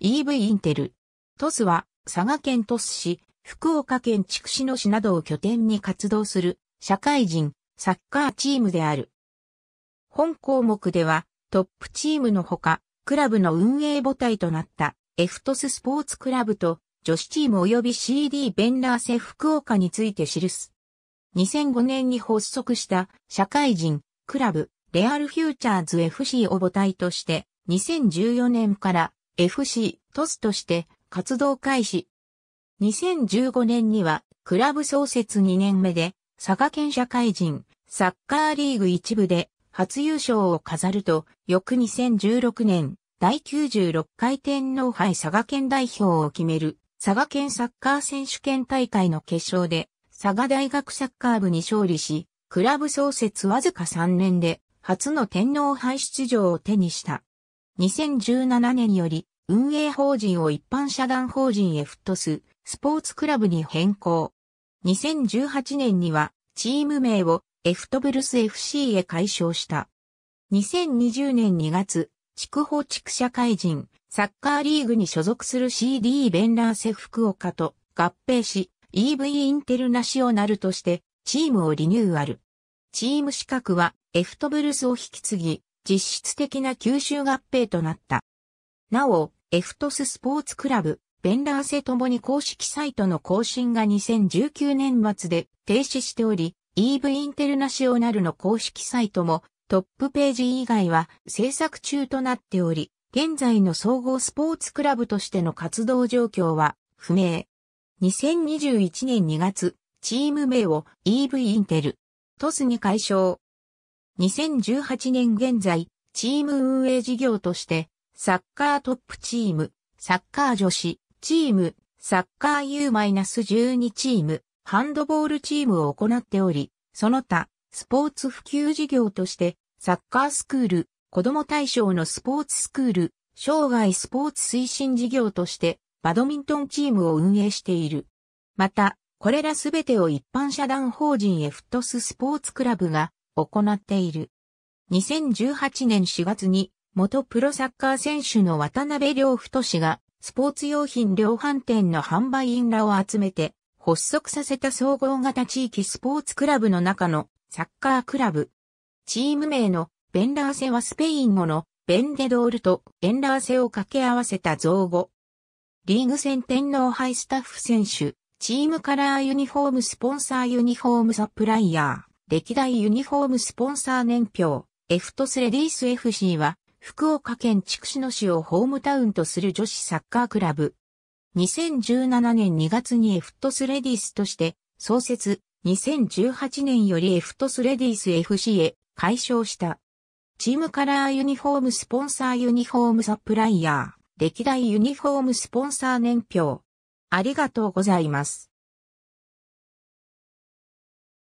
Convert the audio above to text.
EV インテル。トスは、佐賀県トス市、福岡県筑紫野市などを拠点に活動する、社会人、サッカーチームである。本項目では、トップチームのほか、クラブの運営母体となった、F トススポーツクラブと、女子チーム及び CD ベンラーセ福岡について記す。2005年に発足した、社会人、クラブ、レアルフューチャーズ FC を母体として、2014年から FC トスとして活動開始。2015年にはクラブ創設2年目で佐賀県社会人サッカーリーグ一部で初優勝を飾ると翌2016年第96回天皇杯佐賀県代表を決める佐賀県サッカー選手権大会の決勝で佐賀大学サッカー部に勝利しクラブ創設わずか3年で初の天皇杯出場を手にした。2017年より運営法人を一般社団法人へフットス、スポーツクラブに変更。2018年にはチーム名をエフトブルス FC へ改称した。2020年2月、地区法地区社会人、サッカーリーグに所属する CD ベンラーセ福岡と合併し、EV インテルナショナルとしてチームをリニューアル。チーム資格はエフトブルスを引き継ぎ、実質的な吸収合併となった。なお、エフトススポーツクラブ、ベンダーセともに公式サイトの更新が2019年末で停止しており、EV インテルナショナルの公式サイトもトップページ以外は制作中となっており、現在の総合スポーツクラブとしての活動状況は不明。2021年2月、チーム名を EV インテル、トスに解消。2018年現在、チーム運営事業として、サッカートップチーム、サッカー女子、チーム、サッカー U-12 チーム、ハンドボールチームを行っており、その他、スポーツ普及事業として、サッカースクール、子供対象のスポーツスクール、生涯スポーツ推進事業として、バドミントンチームを運営している。また、これらすべてを一般社団法人エフットススポーツクラブが行っている。2018年4月に元プロサッカー選手の渡辺良太氏がスポーツ用品量販店の販売員らを集めて発足させた総合型地域スポーツクラブの中のサッカークラブ。チーム名のベンラーセはスペイン語のベンデドールとエンラーセを掛け合わせた造語。リーグ戦天皇杯スタッフ選手、チームカラーユニフォームスポンサーユニフォームサプライヤー。歴代ユニフォームスポンサー年表、エフトスレディース FC は、福岡県筑紫野市をホームタウンとする女子サッカークラブ。2017年2月にエフトスレディースとして創設、2018年よりエフトスレディース FC へ解消した。チームカラーユニフォームスポンサーユニフォームサプライヤー、歴代ユニフォームスポンサー年表。ありがとうございます。